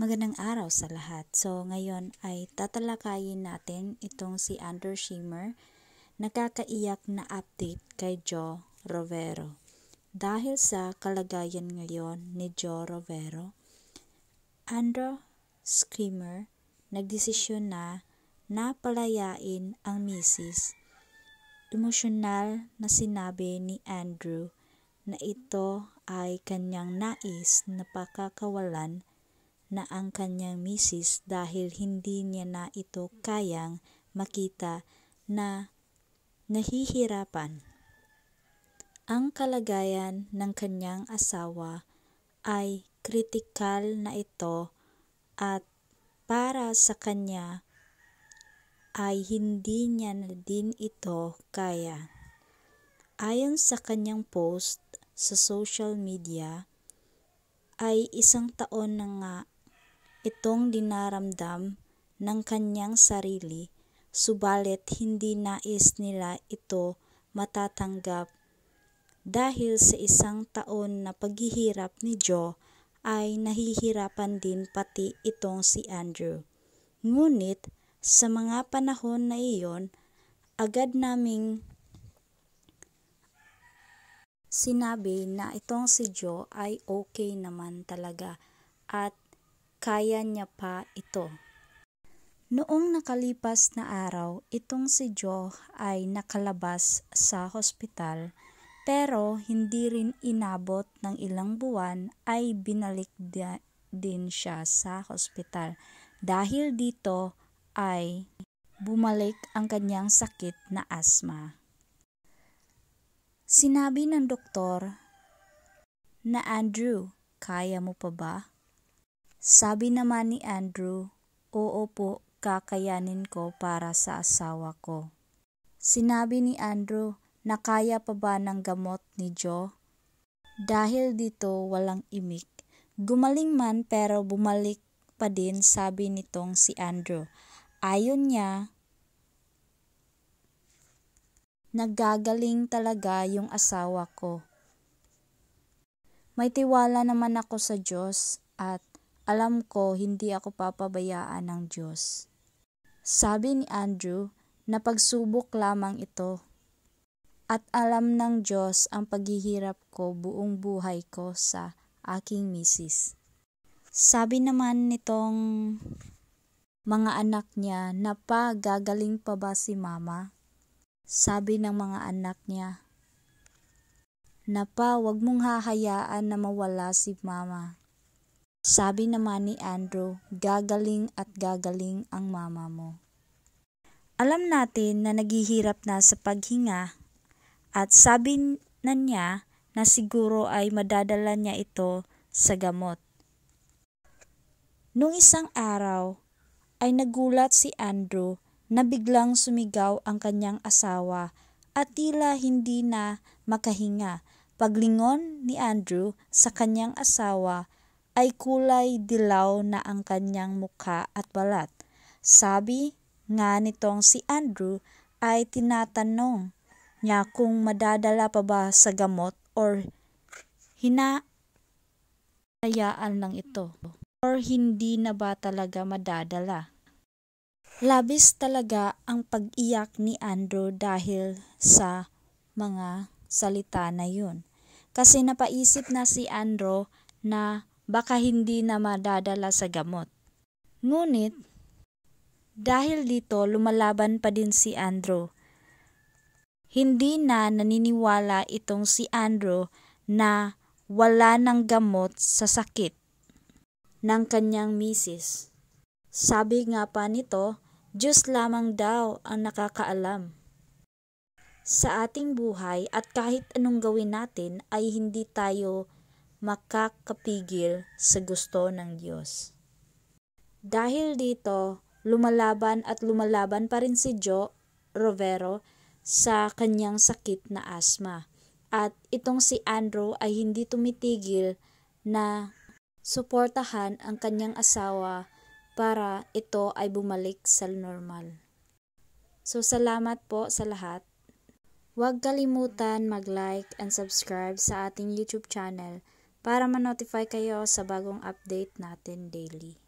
Magandang araw sa lahat. So ngayon ay tatalakayin natin itong si Andrew Shimmer nakakaiyak na update kay Joe Rovero. Dahil sa kalagayan ngayon ni Joe Rovero, Andrew Skimmer nagdesisyon na napalayain ang misis. Emosyonal na sinabi ni Andrew na ito ay kanyang nais na pakakawalan na ang kanyang misis dahil hindi niya na ito kayang makita na nahihirapan. Ang kalagayan ng kanyang asawa ay kritikal na ito at para sa kanya ay hindi niya na din ito kaya. Ayon sa kanyang post sa social media, ay isang taon na nga Itong dinaramdam ng kanyang sarili, subalit hindi nais nila ito matatanggap dahil sa isang taon na paghihirap ni Joe ay nahihirapan din pati itong si Andrew. Ngunit sa mga panahon na iyon, agad naming sinabi na itong si Joe ay okay naman talaga at kaya niya pa ito. Noong nakalipas na araw, itong si Joe ay nakalabas sa hospital pero hindi rin inabot ng ilang buwan ay binalik din siya sa hospital. Dahil dito ay bumalik ang kanyang sakit na asma. Sinabi ng doktor na Andrew, kaya mo pa ba? Sabi naman ni Andrew, Oo po, kakayanin ko para sa asawa ko. Sinabi ni Andrew nakaya pa ba ng gamot ni Joe? Dahil dito walang imik. Gumaling man pero bumalik pa din sabi nitong si Andrew. Ayon niya, nagagaling talaga yung asawa ko. May tiwala naman ako sa Diyos at alam ko hindi ako papabayaan ng Diyos. Sabi ni Andrew na pagsubok lamang ito. At alam ng Diyos ang paghihirap ko buong buhay ko sa aking misis. Sabi naman nitong mga anak niya na pa gagaling pa ba si mama? Sabi ng mga anak niya, na pa wag mong hahayaan na mawala si mama. Sabi naman ni Andrew, gagaling at gagaling ang mama mo. Alam natin na naghihirap na sa paghinga at sabi na niya na siguro ay madadala niya ito sa gamot. Nung isang araw ay nagulat si Andrew na biglang sumigaw ang kanyang asawa at tila hindi na makahinga. Paglingon ni Andrew sa kanyang asawa ay kulay dilaw na ang kanyang mukha at balat. Sabi nga nitong si Andrew ay tinatanong niya kung madadala pa ba sa gamot or hinahayaan lang ito or hindi na ba talaga madadala. Labis talaga ang pag-iyak ni Andrew dahil sa mga salita na yun. Kasi napaisip na si Andrew na baka hindi na madadala sa gamot. Ngunit, dahil dito lumalaban pa din si Andrew. Hindi na naniniwala itong si Andrew na wala ng gamot sa sakit ng kanyang misis. Sabi nga pa nito, Diyos lamang daw ang nakakaalam. Sa ating buhay at kahit anong gawin natin ay hindi tayo makakapigil sa gusto ng Diyos. Dahil dito, lumalaban at lumalaban pa rin si Joe Rovero sa kanyang sakit na asma. At itong si Andrew ay hindi tumitigil na suportahan ang kanyang asawa para ito ay bumalik sa normal. So salamat po sa lahat. Huwag kalimutan mag-like and subscribe sa ating YouTube channel para ma-notify kayo sa bagong update natin daily.